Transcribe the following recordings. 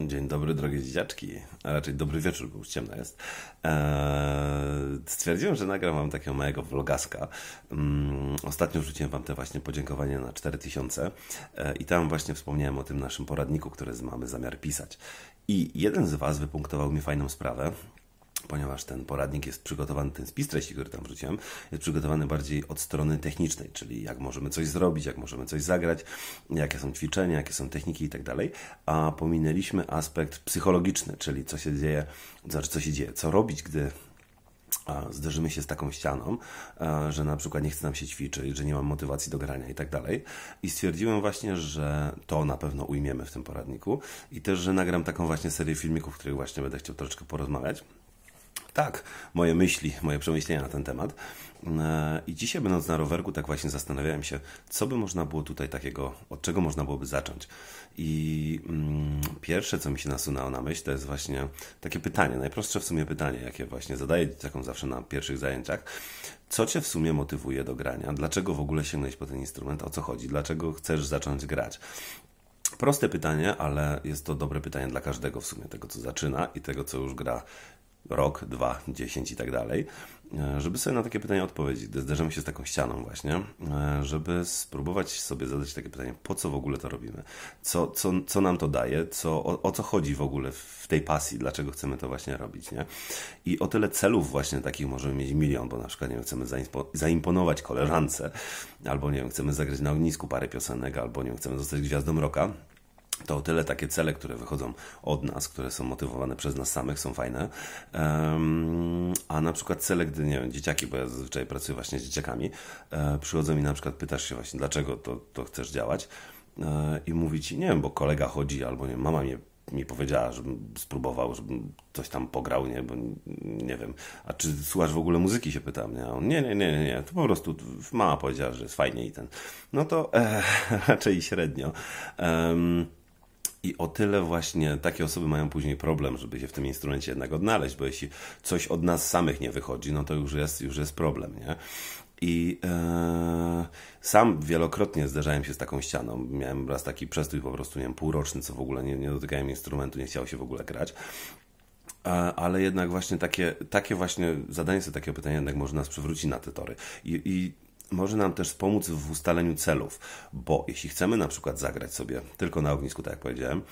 Dzień dobry, drogie dzieciaczki, a raczej dobry wieczór, bo już ciemno jest. Eee, stwierdziłem, że nagram wam takiego małego vlogaska. Um, ostatnio rzuciłem wam te właśnie podziękowania na 4000 eee, i tam właśnie wspomniałem o tym naszym poradniku, który mamy zamiar pisać. I jeden z was wypunktował mi fajną sprawę, ponieważ ten poradnik jest przygotowany, ten spis treści, który tam wrzuciłem, jest przygotowany bardziej od strony technicznej, czyli jak możemy coś zrobić, jak możemy coś zagrać, jakie są ćwiczenia, jakie są techniki i tak dalej, a pominęliśmy aspekt psychologiczny, czyli co się dzieje, znaczy co się dzieje, co robić, gdy zderzymy się z taką ścianą, że na przykład nie chce nam się ćwiczyć, że nie mam motywacji do grania i tak dalej. I stwierdziłem właśnie, że to na pewno ujmiemy w tym poradniku i też, że nagram taką właśnie serię filmików, w których właśnie będę chciał troszeczkę porozmawiać tak moje myśli, moje przemyślenia na ten temat. E, I dzisiaj, będąc na rowerku, tak właśnie zastanawiałem się, co by można było tutaj takiego, od czego można byłoby zacząć. I mm, pierwsze, co mi się nasunęło na myśl, to jest właśnie takie pytanie, najprostsze w sumie pytanie, jakie właśnie zadaję taką zawsze na pierwszych zajęciach. Co cię w sumie motywuje do grania? Dlaczego w ogóle sięgnąć po ten instrument? O co chodzi? Dlaczego chcesz zacząć grać? Proste pytanie, ale jest to dobre pytanie dla każdego w sumie, tego co zaczyna i tego co już gra rok, dwa, dziesięć i tak dalej, e, żeby sobie na takie pytanie odpowiedzieć, gdy zderzamy się z taką ścianą właśnie, e, żeby spróbować sobie zadać takie pytanie, po co w ogóle to robimy, co, co, co nam to daje, co, o, o co chodzi w ogóle w tej pasji, dlaczego chcemy to właśnie robić, nie? I o tyle celów właśnie takich możemy mieć milion, bo na przykład, nie wiem, chcemy zaimponować koleżance, albo, nie wiem, chcemy zagrać na ognisku parę piosenek, albo, nie wiem, chcemy zostać gwiazdą roka, to o tyle takie cele, które wychodzą od nas, które są motywowane przez nas samych, są fajne. a na przykład cele, gdy nie wiem, dzieciaki, bo ja zazwyczaj pracuję właśnie z dzieciakami, e, przychodzą i na przykład pytasz się właśnie, dlaczego to, to chcesz działać e, i mówić, nie wiem, bo kolega chodzi albo nie, mama mnie mi powiedziała, żebym spróbował, żebym coś tam pograł, nie, bo nie wiem. A czy słuchasz w ogóle muzyki, się pytam, nie? A on, nie, nie, nie, nie, to po prostu mama powiedziała, że jest fajnie i ten. No to e, raczej średnio. I o tyle właśnie takie osoby mają później problem, żeby się w tym instrumencie jednak odnaleźć, bo jeśli coś od nas samych nie wychodzi, no to już jest, już jest problem, nie? I e, sam wielokrotnie zderzałem się z taką ścianą. Miałem raz taki przestój po prostu, nie wiem, półroczny, co w ogóle nie, nie dotykałem instrumentu, nie chciało się w ogóle grać e, ale jednak właśnie takie, takie właśnie zadanie sobie takie pytanie jednak może nas przywróci na te tory. I, i może nam też pomóc w ustaleniu celów, bo jeśli chcemy na przykład zagrać sobie tylko na ognisku, tak jak powiedziałem,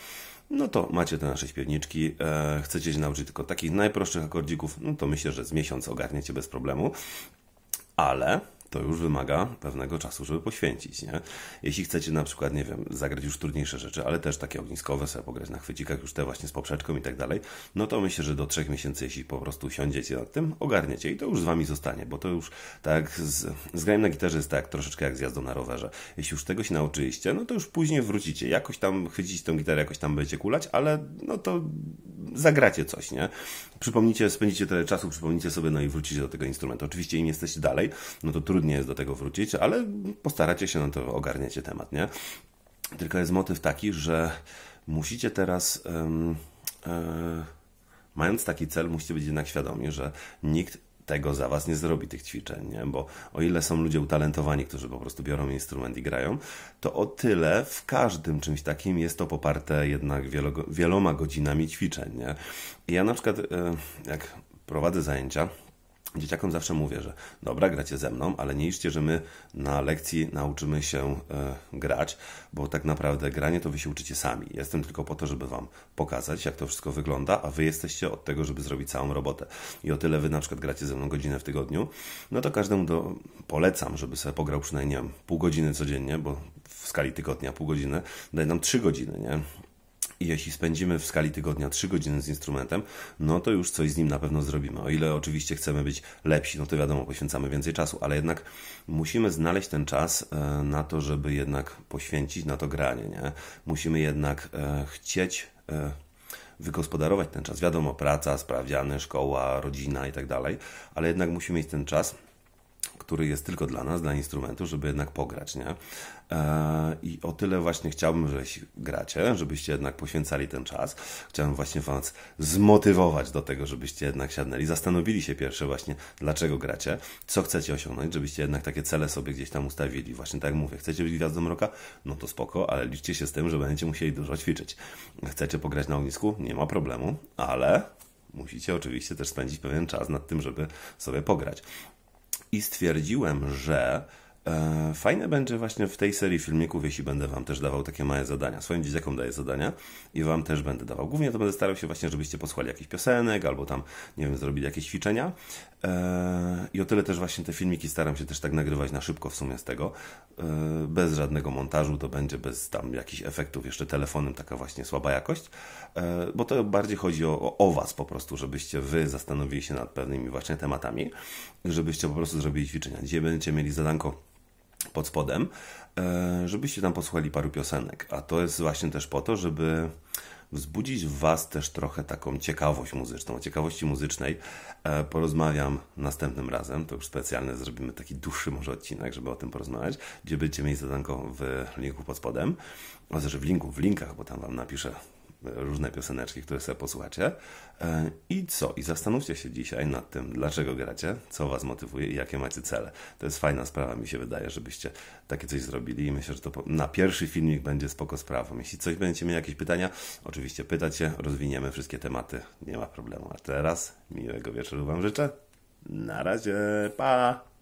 no to macie te nasze śpiewniczki, e, chcecie się nauczyć tylko takich najprostszych akordzików, no to myślę, że z miesiąc ogarniecie bez problemu, ale to już wymaga pewnego czasu, żeby poświęcić. Nie? Jeśli chcecie na przykład, nie wiem, zagrać już trudniejsze rzeczy, ale też takie ogniskowe sobie pograć na chwycikach, już te właśnie z poprzeczką i tak dalej, no to myślę, że do trzech miesięcy, jeśli po prostu siądziecie nad tym, ogarniecie i to już z wami zostanie, bo to już tak z, z na gitarze jest tak troszeczkę jak z jazdą na rowerze. Jeśli już tego się nauczyliście, no to już później wrócicie. Jakoś tam chwycić tą gitarę, jakoś tam będziecie kulać, ale no to zagracie coś, nie? Przypomnijcie, spędzicie tyle czasu, przypomnijcie sobie, no i wrócicie do tego instrumentu. Oczywiście im jesteście dalej, no to trudniej jest do tego wrócić, ale postaracie się, no to ogarniecie temat, nie? Tylko jest motyw taki, że musicie teraz... E, mając taki cel, musicie być jednak świadomi, że nikt tego za was nie zrobi tych ćwiczeń, nie? bo o ile są ludzie utalentowani, którzy po prostu biorą instrument i grają, to o tyle w każdym czymś takim jest to poparte jednak wieloma godzinami ćwiczeń. Nie? I ja na przykład, e, jak prowadzę zajęcia, Dzieciakom zawsze mówię, że dobra, gracie ze mną, ale nie idźcie, że my na lekcji nauczymy się e, grać, bo tak naprawdę granie to wy się uczycie sami. Jestem tylko po to, żeby wam pokazać, jak to wszystko wygląda, a wy jesteście od tego, żeby zrobić całą robotę. I o tyle wy na przykład gracie ze mną godzinę w tygodniu, no to każdemu do... polecam, żeby sobie pograł przynajmniej wiem, pół godziny codziennie, bo w skali tygodnia pół godziny daje nam trzy godziny, nie? I jeśli spędzimy w skali tygodnia 3 godziny z instrumentem, no to już coś z nim na pewno zrobimy. O ile oczywiście chcemy być lepsi, no to wiadomo, poświęcamy więcej czasu, ale jednak musimy znaleźć ten czas e, na to, żeby jednak poświęcić na to granie. Nie? Musimy jednak e, chcieć e, wygospodarować ten czas. Wiadomo, praca, sprawdziany, szkoła, rodzina i tak dalej, ale jednak musimy mieć ten czas który jest tylko dla nas, dla instrumentu, żeby jednak pograć, nie? E, I o tyle właśnie chciałbym, że gracie, żebyście jednak poświęcali ten czas. Chciałbym właśnie Was zmotywować do tego, żebyście jednak siadnęli, zastanowili się pierwsze właśnie, dlaczego gracie, co chcecie osiągnąć, żebyście jednak takie cele sobie gdzieś tam ustawili. Właśnie tak jak mówię, chcecie być gwiazdą roka? No to spoko, ale liczcie się z tym, że będziecie musieli dużo ćwiczyć. Chcecie pograć na ognisku? Nie ma problemu, ale musicie oczywiście też spędzić pewien czas nad tym, żeby sobie pograć i stwierdziłem, że E, fajne będzie właśnie w tej serii filmików, jeśli będę Wam też dawał takie małe zadania. Swoim dzieciakom daję zadania i Wam też będę dawał. Głównie to będę starał się właśnie, żebyście posłali jakiś piosenek albo tam, nie wiem, zrobili jakieś ćwiczenia. E, I o tyle też właśnie te filmiki staram się też tak nagrywać na szybko w sumie z tego. E, bez żadnego montażu, to będzie bez tam jakichś efektów, jeszcze telefonem taka właśnie słaba jakość. Bo to bardziej chodzi o, o Was po prostu, żebyście Wy zastanowili się nad pewnymi właśnie tematami, żebyście po prostu zrobili ćwiczenia. Dzisiaj będziecie mieli zadanko pod spodem, e, żebyście tam posłuchali paru piosenek. A to jest właśnie też po to, żeby wzbudzić w Was też trochę taką ciekawość muzyczną. O ciekawości muzycznej e, porozmawiam następnym razem. To już specjalnie zrobimy taki dłuższy może odcinek, żeby o tym porozmawiać, gdzie będziecie mieli zadanko w linku pod spodem. Może znaczy w linku, w linkach, bo tam Wam napiszę różne pioseneczki, które sobie posłuchacie. E, I co? I zastanówcie się dzisiaj nad tym, dlaczego gracie, co was motywuje i jakie macie cele. To jest fajna sprawa, mi się wydaje, żebyście takie coś zrobili i myślę, że to na pierwszy filmik będzie spoko sprawą. Jeśli coś będziecie mieli jakieś pytania, oczywiście pytacie, rozwiniemy wszystkie tematy, nie ma problemu. A teraz miłego wieczoru wam życzę. Na razie, pa!